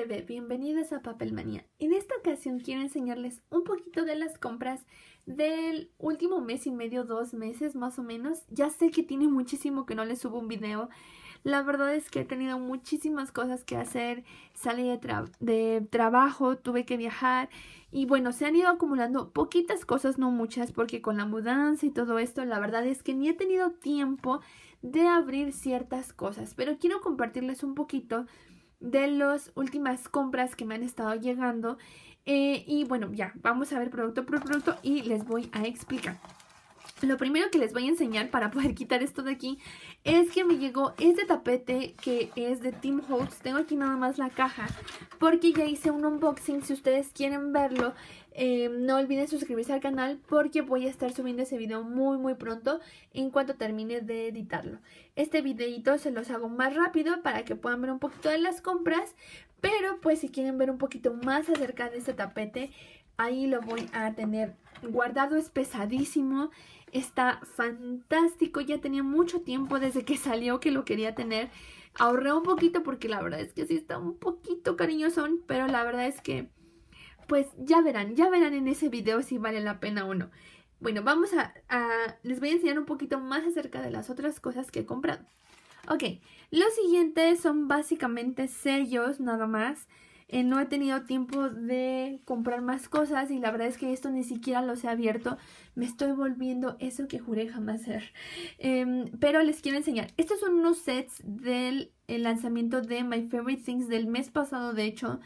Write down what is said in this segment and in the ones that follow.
bebé, bienvenidas a Papelmanía. En esta ocasión quiero enseñarles un poquito de las compras del último mes y medio, dos meses más o menos. Ya sé que tiene muchísimo que no les subo un video. La verdad es que he tenido muchísimas cosas que hacer. Salí de, de trabajo, tuve que viajar y bueno, se han ido acumulando poquitas cosas, no muchas, porque con la mudanza y todo esto, la verdad es que ni he tenido tiempo de abrir ciertas cosas. Pero quiero compartirles un poquito de las últimas compras que me han estado llegando. Eh, y bueno, ya, vamos a ver producto por producto y les voy a explicar. Lo primero que les voy a enseñar para poder quitar esto de aquí es que me llegó este tapete que es de Tim Holtz. Tengo aquí nada más la caja porque ya hice un unboxing. Si ustedes quieren verlo, em, no olviden suscribirse al canal porque voy a estar subiendo ese video muy muy pronto en cuanto termine de editarlo. Este videito se los hago más rápido para que puedan ver un poquito de las compras. Pero pues si quieren ver un poquito más acerca de este tapete, ahí lo voy a tener Guardado es pesadísimo, está fantástico, ya tenía mucho tiempo desde que salió que lo quería tener. Ahorré un poquito porque la verdad es que sí está un poquito cariñosón, pero la verdad es que pues ya verán, ya verán en ese video si vale la pena o no. Bueno, vamos a, a, les voy a enseñar un poquito más acerca de las otras cosas que he comprado. Ok, los siguientes son básicamente sellos nada más. Eh, no he tenido tiempo de comprar más cosas y la verdad es que esto ni siquiera los he abierto. Me estoy volviendo eso que juré jamás ser. Em, pero les quiero enseñar. Estos son unos sets del eh, lanzamiento de My Favorite Things del mes pasado, de hecho,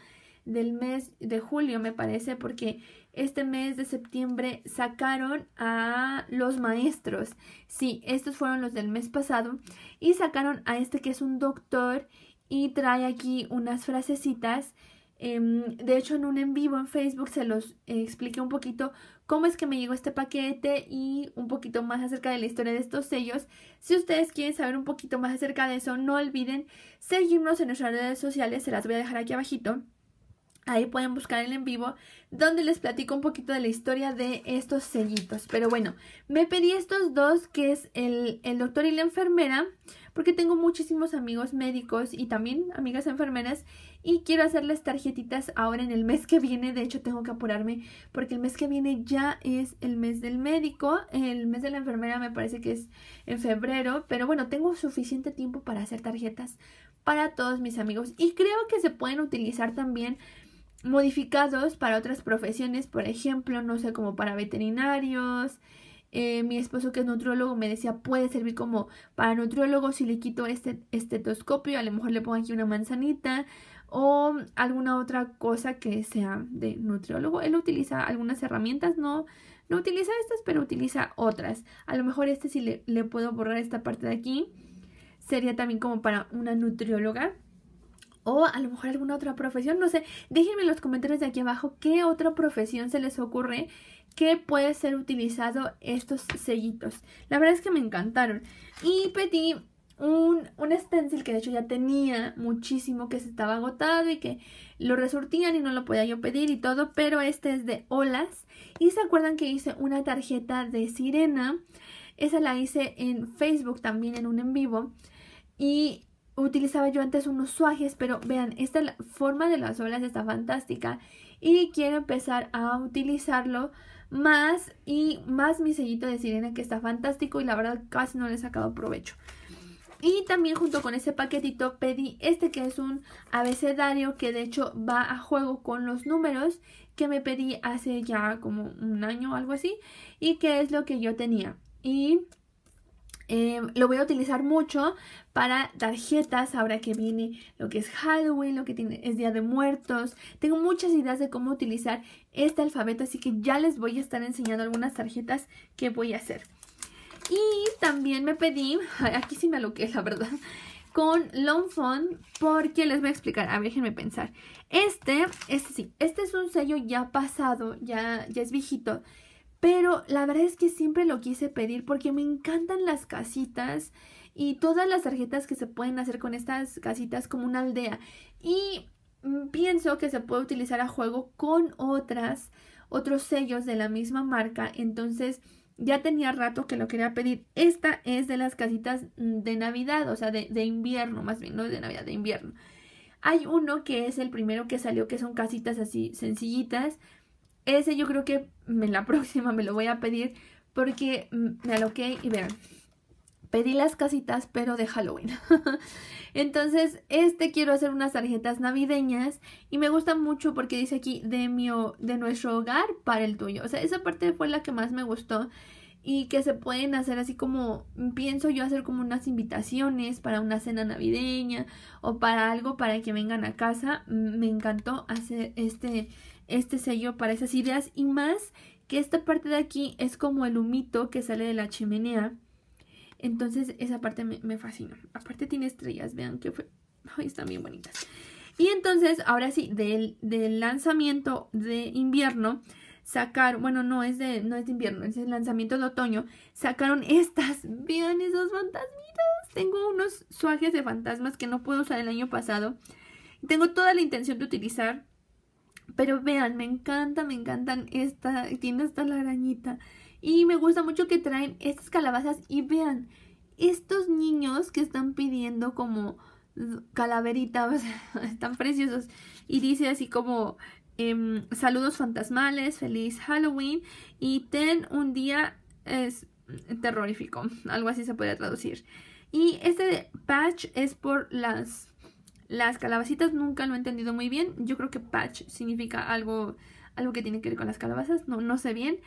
del mes de julio me parece, porque este mes de septiembre sacaron a los maestros. Sí, estos fueron los del mes pasado. Y sacaron a este que es un doctor y trae aquí unas frasecitas Em, de hecho, en un en vivo en Facebook se los eh, expliqué un poquito cómo es que me llegó este paquete y un poquito más acerca de la historia de estos sellos. Si ustedes quieren saber un poquito más acerca de eso, no olviden seguirnos en nuestras redes sociales, se las voy a dejar aquí abajito. Ahí pueden buscar el en vivo donde les platico un poquito de la historia de estos sellitos. Pero bueno, me pedí estos dos que es el, el doctor y la enfermera porque tengo muchísimos amigos médicos y también amigas enfermeras y quiero hacerles tarjetitas ahora en el mes que viene. De hecho, tengo que apurarme porque el mes que viene ya es el mes del médico. El mes de la enfermera me parece que es en febrero. Pero bueno, tengo suficiente tiempo para hacer tarjetas para todos mis amigos y creo que se pueden utilizar también modificados para otras profesiones, por ejemplo, no sé, como para veterinarios. Eh, mi esposo que es nutriólogo me decía, puede servir como para nutriólogo si le quito este estetoscopio, a lo mejor le pongo aquí una manzanita o alguna otra cosa que sea de nutriólogo. Él utiliza algunas herramientas, no, no utiliza estas, pero utiliza otras. A lo mejor este si le puedo borrar esta parte de aquí, sería también como para una nutrióloga o a lo mejor alguna otra profesión, no sé, déjenme en los comentarios de aquí abajo qué otra profesión se les ocurre que puede ser utilizado estos sellitos. La verdad es que me encantaron. Y pedí un, stencil que de hecho ya tenía muchísimo, que se estaba agotado y que lo resurtían y no lo podía yo pedir y todo, pero este es de olas. Y se acuerdan que hice una tarjeta de sirena. Esa la hice en Facebook también en un en vivo. Y utilizaba yo antes unos suajes, pero vean, esta forma de las olas está fantástica y quiero empezar a utilizarlo más y más mi sellito de sirena que está fantástico y la verdad casi no le he sacado provecho. Y también junto con ese paquetito pedí este que es un abecedario que de hecho va a juego con los números que me pedí hace ya como un año o algo así y que es lo que yo tenía. Y Em, lo voy a utilizar mucho para tarjetas, ahora que viene lo que es Halloween, lo que tiene, es Día de Muertos. Tengo muchas ideas de cómo utilizar este alfabeto, así que ya les voy a estar enseñando algunas tarjetas que voy a hacer. Y también me pedí, aquí sí me aloqué la verdad, con Long font porque les voy a explicar, a ver, déjenme pensar. Este, este sí, este es un sello ya pasado, ya, ya es viejito. Pero la verdad es que siempre lo quise pedir porque me encantan las casitas y todas las tarjetas que se pueden hacer con estas casitas como una aldea. Y pienso que se puede utilizar a juego con otras, otros sellos de la misma marca. Entonces ya tenía rato que lo quería pedir. Esta es de las casitas de Navidad, o sea, de, de invierno, más bien, no de Navidad, de invierno. Hay uno que es el primero que salió, que son casitas así sencillitas ese yo creo que en la próxima me lo voy a pedir porque me aloqué y vean, pedí las casitas pero de Halloween. Entonces, este quiero hacer unas tarjetas navideñas y me gusta mucho porque dice aquí de, mi, de nuestro hogar para el tuyo. O sea, esa parte fue la que más me gustó y que se pueden hacer así como, pienso yo hacer como unas invitaciones para una cena navideña o para algo para que vengan a casa. Me encantó hacer este este sello para esas ideas y más que esta parte de aquí es como el humito que sale de la chimenea. Entonces esa parte me, fascina, Aparte tiene estrellas, vean que fue... Ay, están bien bonitas. Y entonces, ahora sí, del, lanzamiento de invierno, sacar, bueno, no es de, no es de invierno, es el lanzamiento de otoño, sacaron estas, vean esos fantasmitos. Tengo unos suajes de fantasmas que no pude usar el año pasado. Tengo toda la intención de utilizar pero vean, me encanta, me encantan esta, tiene esta arañita. Y me gusta mucho que traen estas calabazas y vean, estos niños que están pidiendo como calaveritas. están preciosos. Y dice así como, em, saludos fantasmales, feliz Halloween y ten un día es, terrorífico, algo así se puede traducir. Y este patch es por las las calabacitas nunca lo he entendido muy bien. Yo creo que patch significa algo, algo que tiene que ver con las calabazas, no, no sé bien.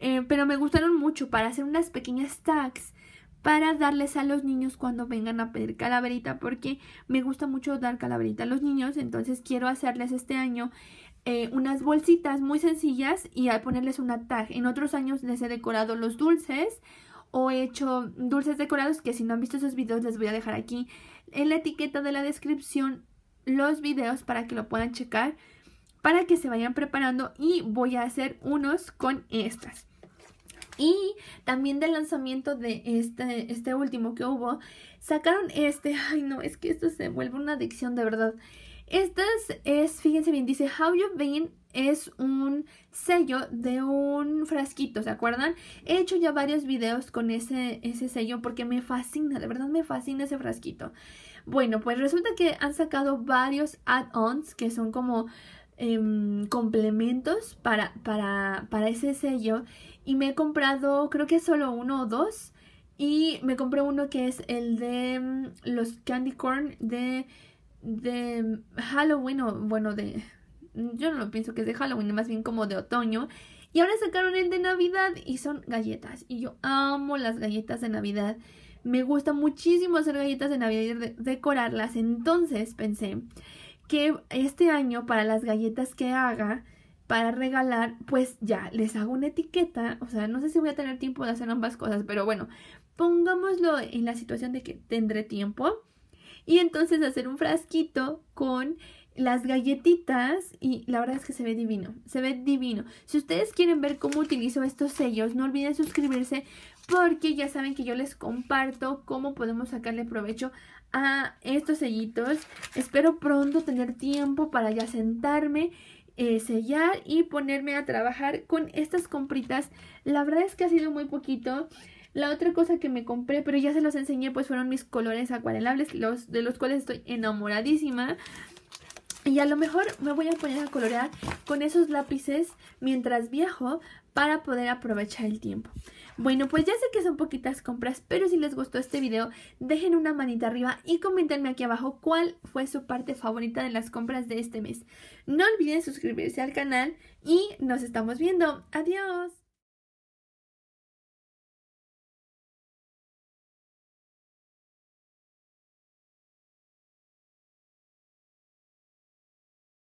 Eh, pero me gustaron mucho para hacer unas pequeñas tags para darles a los niños cuando vengan a pedir calaverita porque me gusta mucho dar calaverita a los niños, entonces quiero hacerles este año eh, unas bolsitas muy sencillas y ponerles una tag. En otros años les he decorado los dulces o he hecho dulces decorados que si no han visto esos videos les voy a dejar aquí en la etiqueta de la descripción los videos para que lo puedan checar para que se vayan preparando y voy a hacer unos con estas. Y también del lanzamiento de este, este último que hubo, sacaron este, ay no, es que esto se vuelve una adicción de verdad. Estas es, fíjense bien, dice How you Been es un sello de un frasquito, ¿se acuerdan? He hecho ya varios videos con ese, ese sello porque me fascina, de verdad me fascina ese frasquito. Bueno, pues resulta que han sacado varios add-ons que son como em, complementos para, para, ese sello y me he comprado creo que solo uno o dos y me compré uno que es el de em, los candy corn de, de Halloween o bueno de Mm, yo no lo pienso que es de Halloween, más bien como de otoño. Y ahora sacaron el de Navidad y son galletas. Y yo amo las galletas de Navidad. Me gusta muchísimo hacer galletas de Navidad y decorarlas. Entonces pensé que este año para las galletas que haga para regalar, pues ya les hago una etiqueta. O sea, no sé si voy a tener tiempo de hacer ambas cosas, pero bueno, pongámoslo en la situación de que tendré tiempo. Y entonces hacer un frasquito con las galletitas y la verdad es que se ve divino, se ve divino. Si ustedes quieren ver cómo utilizo estos sellos, no olviden suscribirse porque ya saben que yo les comparto cómo podemos sacarle provecho a estos sellitos. Espero pronto tener tiempo para ya sentarme, eh, sellar y ponerme a trabajar con estas compritas. La verdad es que ha sido muy poquito. La otra cosa que me compré, pero ya se los enseñé, pues fueron mis colores acuarelables, los, de los cuales estoy enamoradísima. Y a lo mejor me voy a poner a colorear con esos lápices mientras viajo para poder aprovechar el tiempo. Bueno, pues ya sé que son poquitas compras, pero si les gustó este video, dejen una manita arriba y comentenme aquí abajo cuál fue su parte favorita de las compras de este mes. No olviden suscribirse al canal y nos estamos viendo. ¡Adiós!